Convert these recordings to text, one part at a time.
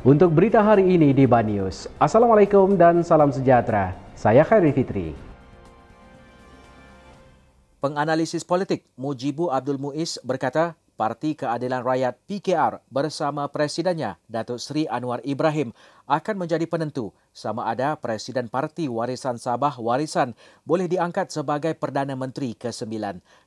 Untuk berita hari ini di Banius, Assalamualaikum dan salam sejahtera. Saya Khairi Fitri. Penganalisis politik Mujibu Abdul Muiz berkata, Parti Keadilan Rakyat PKR bersama Presidennya, Datuk Seri Anwar Ibrahim, akan menjadi penentu sama ada Presiden Parti Warisan Sabah Warisan boleh diangkat sebagai Perdana Menteri ke-9.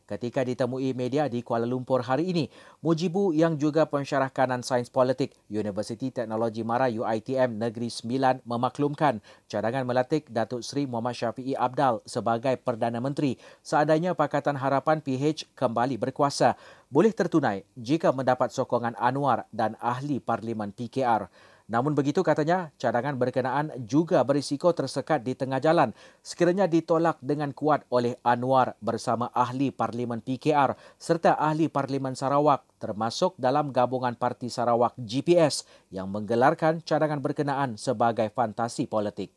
Ketika ditemui media di Kuala Lumpur hari ini, Mujibu yang juga pensyarah kanan sains politik Universiti Teknologi Mara UITM Negeri Sembilan memaklumkan cadangan melantik Datuk Seri Muhammad Syafiee Abdal sebagai Perdana Menteri seadanya Pakatan Harapan PH kembali berkuasa boleh tertunai jika mendapat sokongan Anwar dan Ahli Parlimen PKR. Namun begitu katanya, cadangan berkenaan juga berisiko tersekat di tengah jalan sekiranya ditolak dengan kuat oleh Anwar bersama ahli Parlimen PKR serta ahli Parlimen Sarawak termasuk dalam gabungan Parti Sarawak GPS yang menggelarkan cadangan berkenaan sebagai fantasi politik.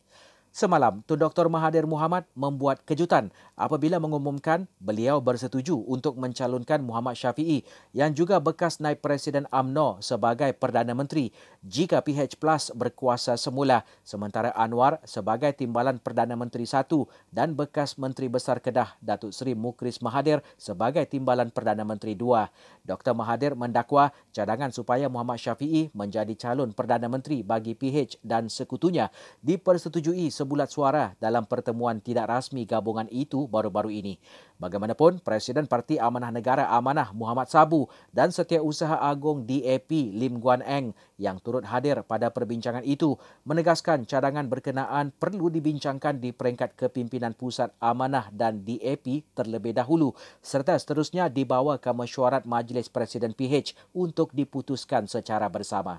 Semalam, Tun Dr. Mahathir Muhammad membuat kejutan apabila mengumumkan beliau bersetuju untuk mencalonkan Muhammad Syafi'i yang juga bekas naib Presiden AMNO sebagai Perdana Menteri jika PH Plus berkuasa semula sementara Anwar sebagai timbalan Perdana Menteri satu dan bekas Menteri Besar Kedah Datuk Seri Mukris Mahathir sebagai timbalan Perdana Menteri dua. Dr. Mahathir mendakwa cadangan supaya Muhammad Syafi'i menjadi calon Perdana Menteri bagi PH dan sekutunya dipersetujui sebulat suara dalam pertemuan tidak rasmi gabungan itu baru-baru ini. Bagaimanapun, Presiden Parti Amanah Negara Amanah Muhammad Sabu dan Setiausaha Agong DAP Lim Guan Eng yang turut hadir pada perbincangan itu menegaskan cadangan berkenaan perlu dibincangkan di peringkat kepimpinan pusat Amanah dan DAP terlebih dahulu serta seterusnya dibawa ke mesyuarat Majlis Presiden PH untuk diputuskan secara bersama.